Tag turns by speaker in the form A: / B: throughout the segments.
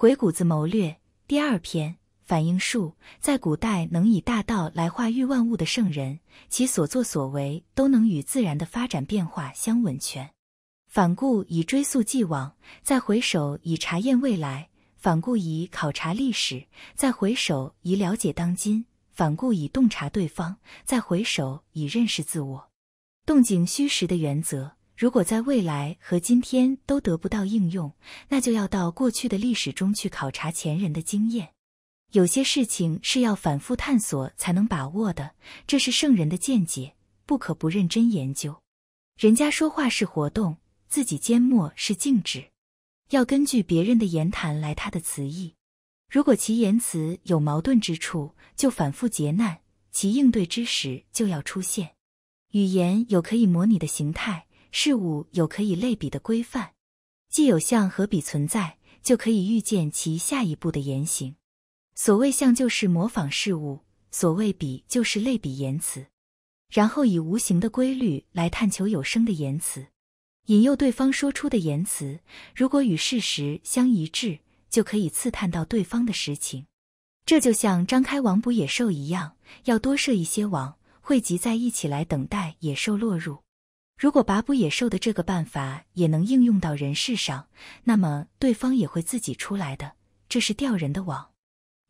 A: 《鬼谷子谋略》第二篇反应术，在古代能以大道来化育万物的圣人，其所作所为都能与自然的发展变化相吻全。反顾以追溯既往，再回首以查验未来；反顾以考察历史，再回首以了解当今；反顾以洞察对方，再回首以认识自我。动静虚实的原则。如果在未来和今天都得不到应用，那就要到过去的历史中去考察前人的经验。有些事情是要反复探索才能把握的，这是圣人的见解，不可不认真研究。人家说话是活动，自己缄默是静止。要根据别人的言谈来他的词意。如果其言辞有矛盾之处，就反复劫难，其应对之时就要出现。语言有可以模拟的形态。事物有可以类比的规范，既有像和比存在，就可以预见其下一步的言行。所谓像，就是模仿事物；所谓比，就是类比言辞。然后以无形的规律来探求有声的言辞，引诱对方说出的言辞，如果与事实相一致，就可以刺探到对方的实情。这就像张开网捕野兽一样，要多设一些网，汇集在一起来等待野兽落入。如果拔捕野兽的这个办法也能应用到人事上，那么对方也会自己出来的。这是钓人的网，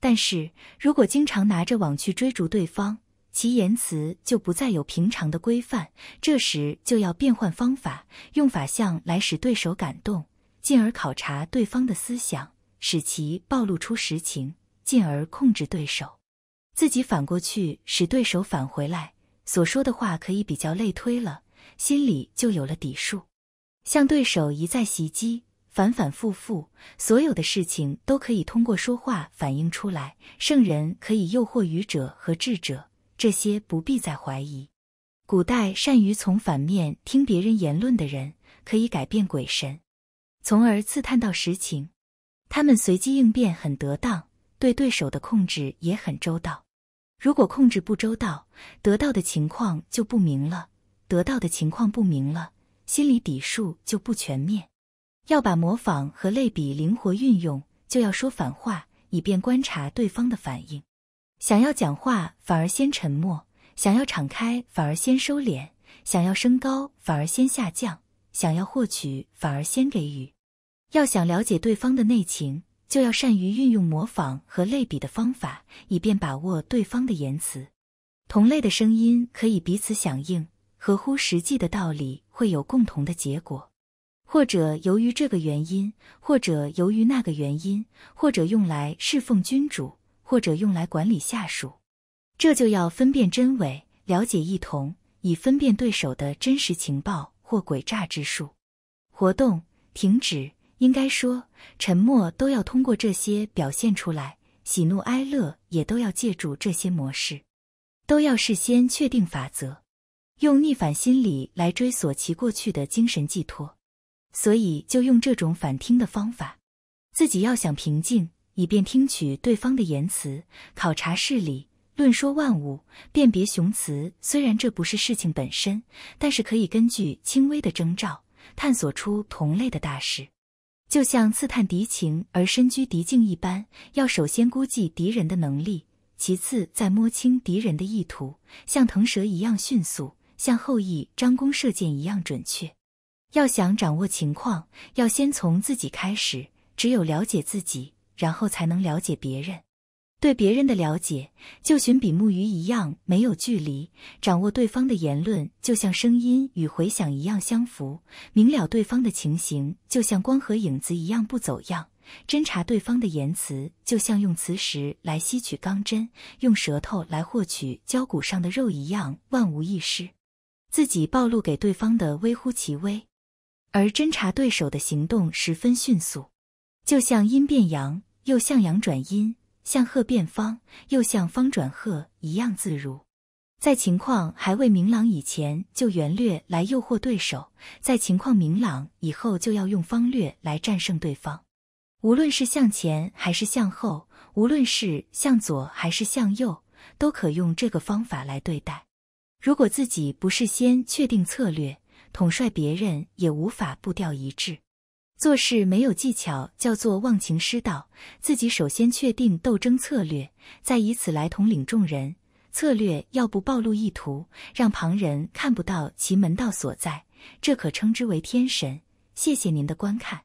A: 但是如果经常拿着网去追逐对方，其言辞就不再有平常的规范。这时就要变换方法，用法相来使对手感动，进而考察对方的思想，使其暴露出实情，进而控制对手，自己反过去使对手返回来所说的话，可以比较类推了。心里就有了底数，向对手一再袭击，反反复复，所有的事情都可以通过说话反映出来。圣人可以诱惑愚者和智者，这些不必再怀疑。古代善于从反面听别人言论的人，可以改变鬼神，从而刺探到实情。他们随机应变很得当，对对手的控制也很周到。如果控制不周到，得到的情况就不明了。得到的情况不明了，心理底数就不全面。要把模仿和类比灵活运用，就要说反话，以便观察对方的反应。想要讲话，反而先沉默；想要敞开，反而先收敛；想要升高，反而先下降；想要获取，反而先给予。要想了解对方的内情，就要善于运用模仿和类比的方法，以便把握对方的言辞。同类的声音可以彼此响应。合乎实际的道理会有共同的结果，或者由于这个原因，或者由于那个原因，或者用来侍奉君主，或者用来管理下属。这就要分辨真伪，了解异同，以分辨对手的真实情报或诡诈之术。活动停止，应该说沉默都要通过这些表现出来，喜怒哀乐也都要借助这些模式，都要事先确定法则。用逆反心理来追索其过去的精神寄托，所以就用这种反听的方法。自己要想平静，以便听取对方的言辞，考察事理，论说万物，辨别雄雌。虽然这不是事情本身，但是可以根据轻微的征兆，探索出同类的大事。就像刺探敌情而身居敌境一般，要首先估计敌人的能力，其次再摸清敌人的意图，像腾蛇一样迅速。像后羿张弓射箭一样准确。要想掌握情况，要先从自己开始。只有了解自己，然后才能了解别人。对别人的了解，就寻比目鱼一样没有距离。掌握对方的言论，就像声音与回响一样相符。明了对方的情形，就像光和影子一样不走样。侦查对方的言辞，就像用磁石来吸取钢针，用舌头来获取焦骨上的肉一样万无一失。自己暴露给对方的微乎其微，而侦查对手的行动十分迅速，就像阴变阳，又像阳转阴，像鹤变方，又像方转鹤一样自如。在情况还未明朗以前，就圆略来诱惑对手；在情况明朗以后，就要用方略来战胜对方。无论是向前还是向后，无论是向左还是向右，都可用这个方法来对待。如果自己不事先确定策略，统帅别人也无法步调一致。做事没有技巧，叫做忘情失道。自己首先确定斗争策略，再以此来统领众人。策略要不暴露意图，让旁人看不到其门道所在，这可称之为天神。谢谢您的观看。